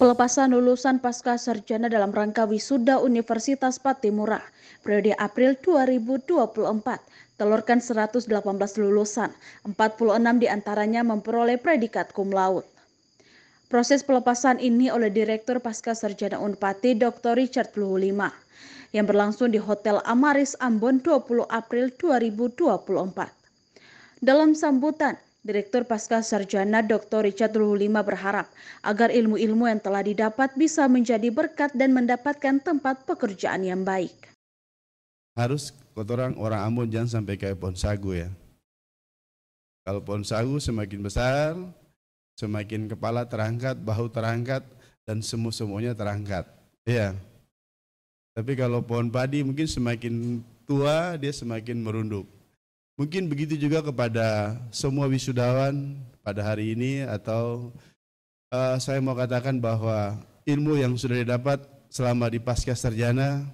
Pelepasan lulusan pasca sarjana dalam rangka wisuda Universitas Patimura periode April 2024 telurkan 118 lulusan, 46 diantaranya memperoleh predikat cum laude. Proses pelepasan ini oleh Direktur Pasca Sarjana Unpati Dr. Richard Pluhulima yang berlangsung di Hotel Amaris Ambon 20 April 2024. Dalam sambutan, Direktur Pasca Sarjana Dr. Richard Ruhulima berharap agar ilmu-ilmu yang telah didapat bisa menjadi berkat dan mendapatkan tempat pekerjaan yang baik. Harus kotoran orang Ambon jangan sampai kayak pohon sagu ya. Kalau pohon sagu semakin besar, semakin kepala terangkat, bahu terangkat, dan semua-semuanya terangkat. Iya. Tapi kalau pohon padi mungkin semakin tua dia semakin merunduk. Mungkin begitu juga kepada semua wisudawan pada hari ini atau uh, saya mau katakan bahwa ilmu yang sudah didapat selama di pasca sarjana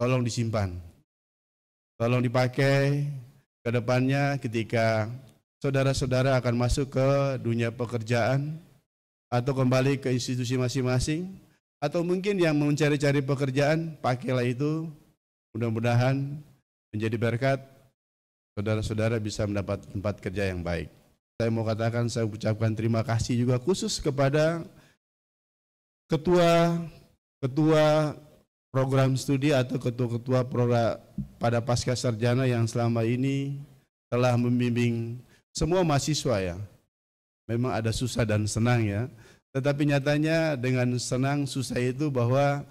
tolong disimpan. Tolong dipakai ke depannya ketika saudara-saudara akan masuk ke dunia pekerjaan atau kembali ke institusi masing-masing atau mungkin yang mencari-cari pekerjaan pakailah itu mudah-mudahan menjadi berkat saudara-saudara bisa mendapat tempat kerja yang baik. Saya mau katakan, saya ucapkan terima kasih juga khusus kepada ketua ketua program studi atau ketua-ketua pada pasca sarjana yang selama ini telah membimbing semua mahasiswa ya. Memang ada susah dan senang ya. Tetapi nyatanya dengan senang susah itu bahwa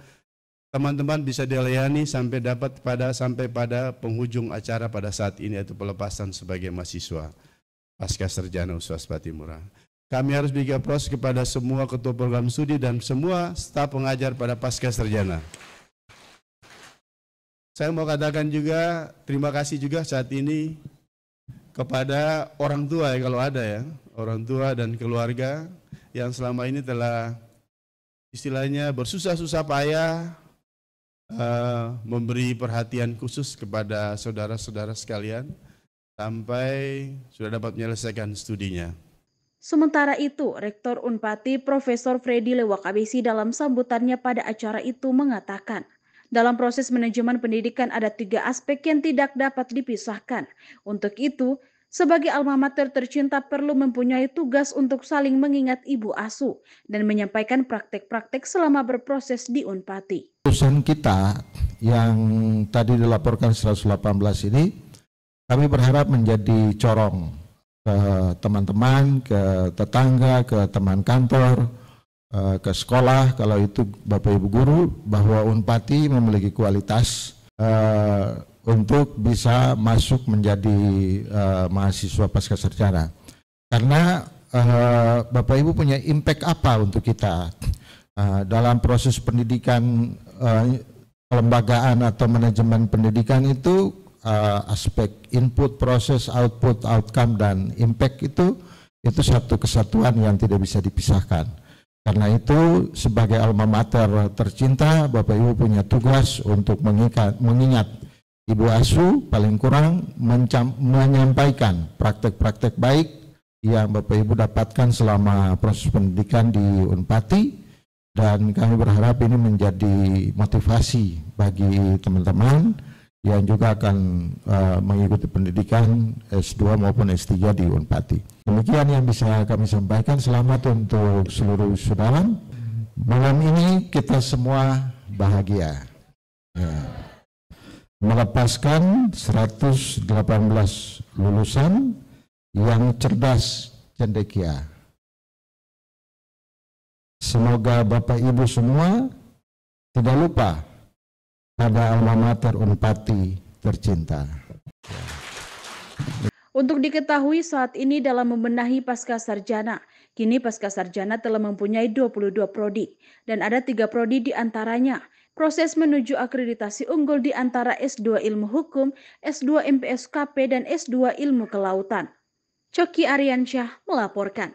teman-teman bisa dilayani sampai dapat pada sampai pada penghujung acara pada saat ini yaitu pelepasan sebagai mahasiswa pasca sarjana Uswas Patimura. Kami harus bikin pros kepada semua ketua program studi dan semua staf pengajar pada pasca sarjana. Saya mau katakan juga terima kasih juga saat ini kepada orang tua ya kalau ada ya, orang tua dan keluarga yang selama ini telah istilahnya bersusah-susah payah Eh, memberi perhatian khusus kepada saudara-saudara sekalian sampai sudah dapat menyelesaikan studinya. Sementara itu, Rektor Unpati Profesor Freddy Lewakabesi dalam sambutannya pada acara itu mengatakan, dalam proses manajemen pendidikan ada tiga aspek yang tidak dapat dipisahkan. Untuk itu, sebagai alma mater tercinta perlu mempunyai tugas untuk saling mengingat ibu Asu dan menyampaikan praktek-praktek selama berproses di Unpati. Urusan kita yang tadi dilaporkan 118 ini kami berharap menjadi corong ke teman-teman, ke tetangga, ke teman kantor, eh, ke sekolah kalau itu Bapak Ibu guru bahwa Unpati memiliki kualitas eh, untuk bisa masuk menjadi uh, mahasiswa pasca sarjana. Karena uh, Bapak Ibu punya impact apa untuk kita uh, dalam proses pendidikan uh, kelembagaan atau manajemen pendidikan itu uh, aspek input, proses, output, outcome dan impact itu itu satu kesatuan yang tidak bisa dipisahkan. Karena itu sebagai alma mater tercinta Bapak Ibu punya tugas untuk mengingat, mengingat ibu Asu paling kurang menyampaikan praktek-praktek baik yang Bapak Ibu dapatkan selama proses pendidikan di Unpati dan kami berharap ini menjadi motivasi bagi teman-teman yang juga akan uh, mengikuti pendidikan S2 maupun S3 di Unpati. Demikian yang bisa kami sampaikan. Selamat untuk seluruh saudara. Malam ini kita semua bahagia. Yeah melepaskan 118 lulusan yang cerdas cendekia. Semoga Bapak Ibu semua tidak lupa pada alma mater Unpati tercinta. Untuk diketahui saat ini dalam membenahi pasca sarjana, kini pasca sarjana telah mempunyai 22 prodi dan ada tiga prodi di antaranya proses menuju akreditasi unggul di antara S2 Ilmu Hukum, S2 MPSKP, dan S2 Ilmu Kelautan. Coki Aryansyah melaporkan.